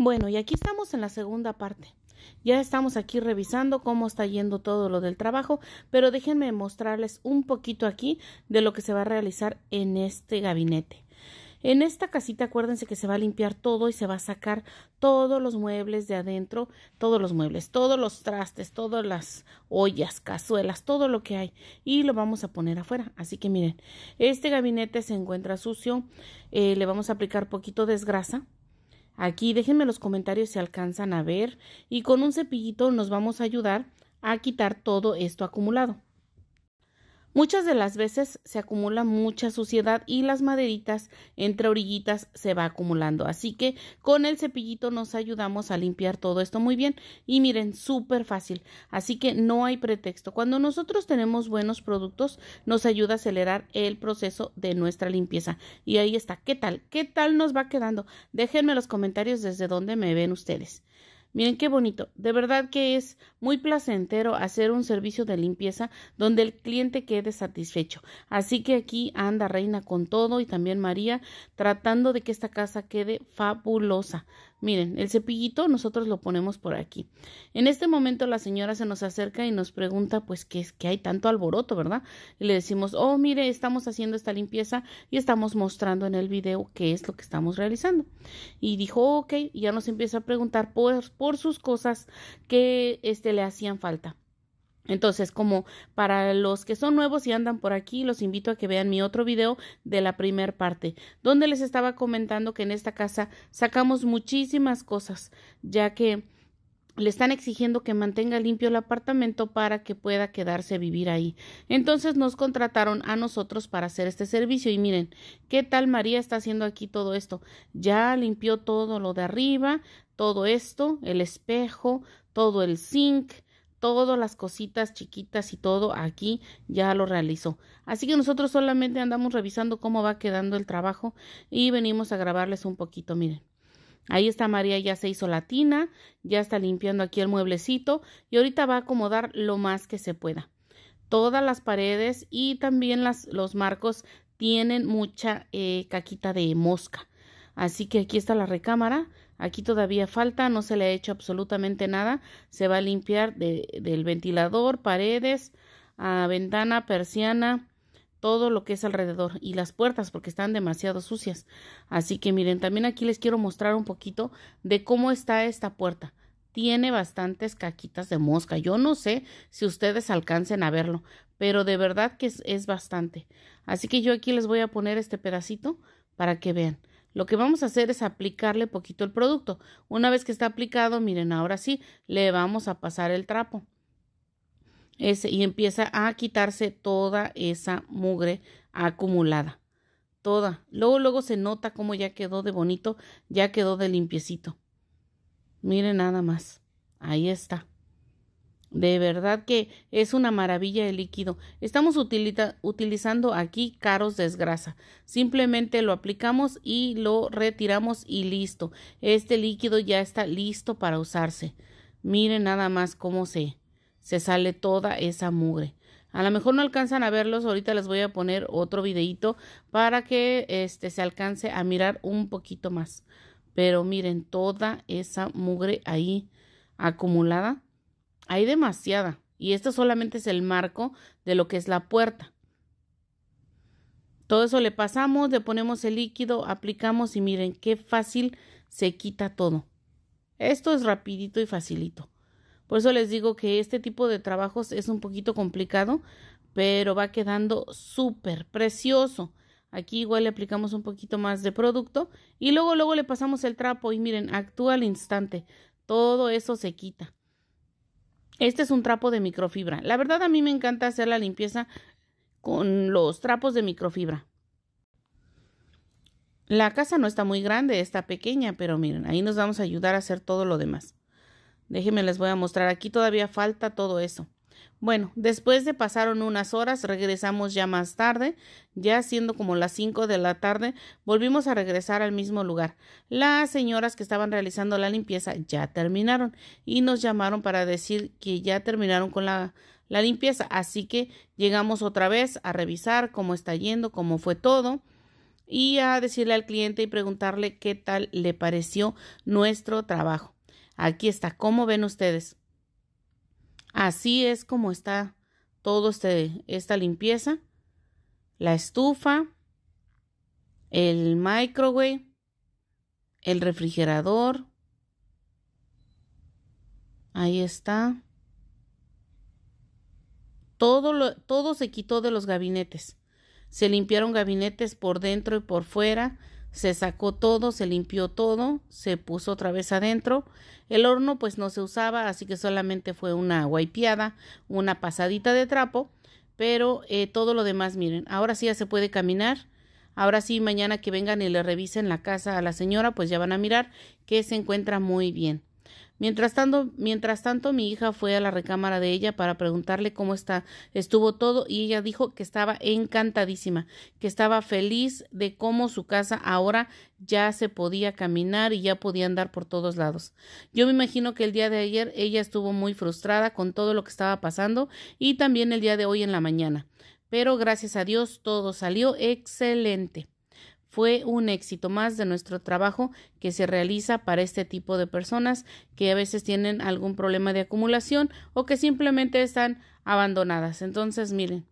Bueno, y aquí estamos en la segunda parte. Ya estamos aquí revisando cómo está yendo todo lo del trabajo, pero déjenme mostrarles un poquito aquí de lo que se va a realizar en este gabinete. En esta casita acuérdense que se va a limpiar todo y se va a sacar todos los muebles de adentro, todos los muebles, todos los trastes, todas las ollas, cazuelas, todo lo que hay y lo vamos a poner afuera. Así que miren, este gabinete se encuentra sucio, eh, le vamos a aplicar poquito desgrasa Aquí déjenme los comentarios si alcanzan a ver y con un cepillito nos vamos a ayudar a quitar todo esto acumulado. Muchas de las veces se acumula mucha suciedad y las maderitas entre orillitas se va acumulando. Así que con el cepillito nos ayudamos a limpiar todo esto muy bien. Y miren, súper fácil. Así que no hay pretexto. Cuando nosotros tenemos buenos productos, nos ayuda a acelerar el proceso de nuestra limpieza. Y ahí está. ¿Qué tal? ¿Qué tal nos va quedando? Déjenme los comentarios desde dónde me ven ustedes. Miren qué bonito. De verdad que es muy placentero hacer un servicio de limpieza donde el cliente quede satisfecho. Así que aquí anda Reina con todo y también María tratando de que esta casa quede fabulosa. Miren, el cepillito nosotros lo ponemos por aquí. En este momento la señora se nos acerca y nos pregunta pues qué es que hay tanto alboroto, ¿verdad? Y le decimos, oh, mire, estamos haciendo esta limpieza y estamos mostrando en el video qué es lo que estamos realizando. Y dijo, ok, y ya nos empieza a preguntar por, por sus cosas que este, le hacían falta. Entonces, como para los que son nuevos y andan por aquí, los invito a que vean mi otro video de la primer parte, donde les estaba comentando que en esta casa sacamos muchísimas cosas, ya que le están exigiendo que mantenga limpio el apartamento para que pueda quedarse a vivir ahí. Entonces nos contrataron a nosotros para hacer este servicio y miren, ¿qué tal María está haciendo aquí todo esto? Ya limpió todo lo de arriba, todo esto, el espejo, todo el zinc, todas las cositas chiquitas y todo aquí ya lo realizó. Así que nosotros solamente andamos revisando cómo va quedando el trabajo y venimos a grabarles un poquito, miren. Ahí está María, ya se hizo la tina, ya está limpiando aquí el mueblecito y ahorita va a acomodar lo más que se pueda. Todas las paredes y también los marcos tienen mucha eh, caquita de mosca. Así que aquí está la recámara. Aquí todavía falta, no se le ha hecho absolutamente nada. Se va a limpiar del ventilador, paredes, a ah, ventana, persiana, todo lo que es alrededor y las puertas porque están demasiado sucias. Así que miren, también aquí les quiero mostrar un poquito de cómo está esta puerta. Tiene bastantes caquitas de mosca. Yo no sé si ustedes alcancen a verlo, pero de verdad que es, bastante. Así que yo aquí les voy a poner este pedacito para que vean. Lo que vamos a hacer es aplicarle poquito el producto. Una vez que está aplicado, miren, ahora sí, le vamos a pasar el trapo y empieza a quitarse toda esa mugre acumulada. Toda. Luego, luego se nota cómo ya quedó de bonito, ya quedó de limpiecito. Miren nada más. Ahí está. De verdad que es una maravilla el líquido. Estamos utilizando aquí caros desgrasa. Simplemente lo aplicamos y lo retiramos y listo. Este líquido ya está listo para usarse. Miren nada más cómo se, se sale toda esa mugre. A lo mejor no alcanzan a verlos, ahorita les voy a poner otro videito para que este se alcance a mirar un poquito más. Pero miren toda esa mugre ahí acumulada. Hay demasiada y esto solamente es el marco de lo que es la puerta. Todo eso le pasamos, le ponemos el líquido, aplicamos y miren qué fácil se quita todo. Esto es rapidito y facilito. Por eso les digo que este tipo de trabajos es un poquito complicado, pero va quedando súper precioso. Aquí igual le aplicamos un poquito más de producto y luego luego le pasamos el trapo y miren, actúa al instante. Todo eso se quita. Este es un trapo de microfibra. La verdad a mí me encanta hacer la limpieza con los trapos de microfibra. La casa no está muy grande, está pequeña, pero miren, ahí nos vamos a ayudar a hacer todo lo demás. Déjenme les voy a mostrar. Aquí todavía falta todo eso. Bueno, después de pasaron unas horas, regresamos ya más tarde, ya siendo como las 5 de la tarde, volvimos a regresar al mismo lugar. Las señoras que estaban realizando la limpieza ya terminaron y nos llamaron para decir que ya terminaron con la, la limpieza, así que llegamos otra vez a revisar cómo está yendo, cómo fue todo y a decirle al cliente y preguntarle qué tal le pareció nuestro trabajo. Aquí está, ¿cómo ven ustedes? Así es como está todo este, esta limpieza. La estufa, el microwave, el refrigerador. Ahí está. Todo, lo, todo se quitó de los gabinetes. Se limpiaron gabinetes por dentro y por fuera se sacó todo, se limpió todo, se puso otra vez adentro. El horno pues no se usaba, así que solamente fue una guaypiada, una pasadita de trapo, pero eh, todo lo demás miren, ahora sí ya se puede caminar. Ahora sí, mañana que vengan y le revisen la casa a la señora, pues ya van a mirar que se encuentra muy bien. Mientras tanto, mientras tanto, mi hija fue a la recámara de ella para preguntarle cómo está, estuvo todo y ella dijo que estaba encantadísima, que estaba feliz de cómo su casa ahora ya se podía caminar y ya podía andar por todos lados. Yo me imagino que el día de ayer ella estuvo muy frustrada con todo lo que estaba pasando y también el día de hoy en la mañana. Pero gracias a Dios todo salió excelente fue un éxito más de nuestro trabajo que se realiza para este tipo de personas que a veces tienen algún problema de acumulación o que simplemente están abandonadas. Entonces, miren,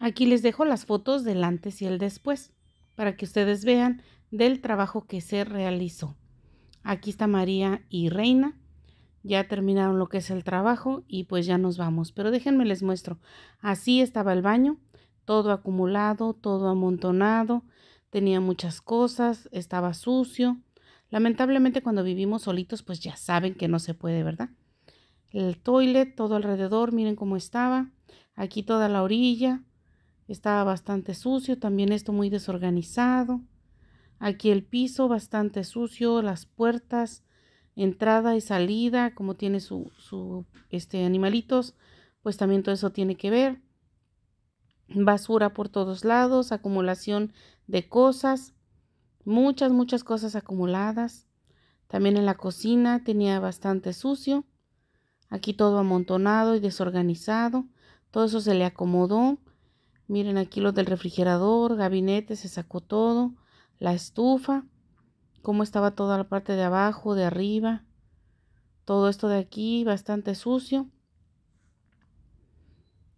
aquí les dejo las fotos del antes y el después para que ustedes vean del trabajo que se realizó. Aquí está María y Reina. Ya terminaron lo que es el trabajo y pues ya nos vamos. Pero déjenme les muestro. Así estaba el baño todo acumulado, todo amontonado, tenía muchas cosas, estaba sucio. Lamentablemente cuando vivimos solitos, pues ya saben que no se puede, ¿verdad? El toilet, todo alrededor, miren cómo estaba. Aquí toda la orilla, estaba bastante sucio, también esto muy desorganizado. Aquí el piso bastante sucio, las puertas, entrada y salida, como tiene su, su este, animalitos, pues también todo eso tiene que ver basura por todos lados, acumulación de cosas, muchas, muchas cosas acumuladas. También en la cocina tenía bastante sucio. Aquí todo amontonado y desorganizado. Todo eso se le acomodó. Miren aquí lo del refrigerador, gabinete, se sacó todo. La estufa, cómo estaba toda la parte de abajo, de arriba. Todo esto de aquí bastante sucio.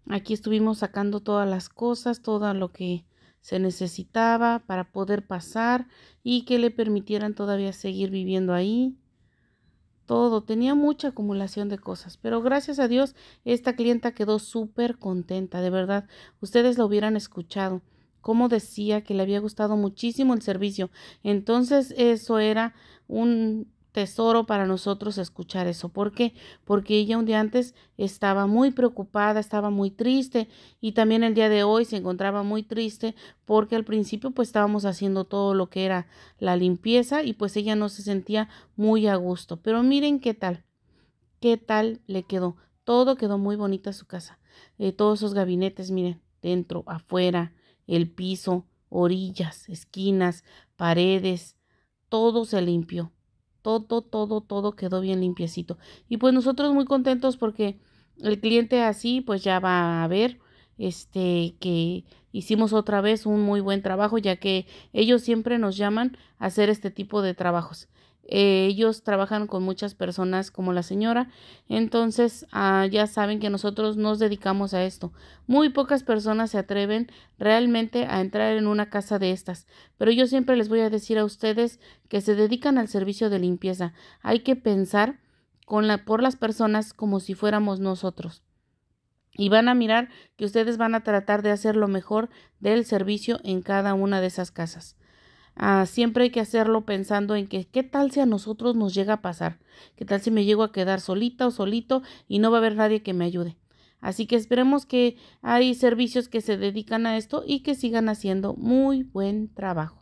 Aquí estuvimos sacando todas las cosas, todo lo que se necesitaba para poder pasar y que le permitieran todavía seguir viviendo ahí. Todo, tenía mucha acumulación de cosas, pero gracias a Dios esta clienta quedó súper contenta, de verdad, ustedes la hubieran escuchado, como decía que le había gustado muchísimo el servicio, entonces eso era un, tesoro para nosotros escuchar eso. ¿Por qué? Porque ella un día antes estaba muy preocupada, estaba muy triste y también el día de hoy se encontraba muy triste porque al principio pues estábamos haciendo todo lo que era la limpieza y pues ella no se sentía muy a gusto. Pero miren qué tal, qué tal le quedó. Todo quedó muy bonita su casa. Eh, todos esos gabinetes, miren, dentro, afuera, el piso, orillas, esquinas, paredes, todo se limpió todo, todo, todo quedó bien limpiecito. Y pues nosotros muy contentos porque el cliente así pues ya va a ver este que hicimos otra vez un muy buen trabajo ya que ellos siempre nos llaman a hacer este tipo de trabajos. Eh, ellos trabajan con muchas personas como la señora, entonces ah, ya saben que nosotros nos dedicamos a esto. Muy pocas personas se atreven realmente a entrar en una casa de estas, pero yo siempre les voy a decir a ustedes que se dedican al servicio de limpieza. Hay que pensar por las personas como si fuéramos nosotros. Y van a mirar que ustedes van a tratar de hacer lo mejor del servicio en cada una de esas casas. Ah, siempre hay que hacerlo pensando en que qué tal si a nosotros nos llega a pasar, qué tal si me llego a quedar solita o solito y no va a haber nadie que me ayude. Así que esperemos que hay servicios que se dedican a esto y que sigan haciendo muy buen trabajo.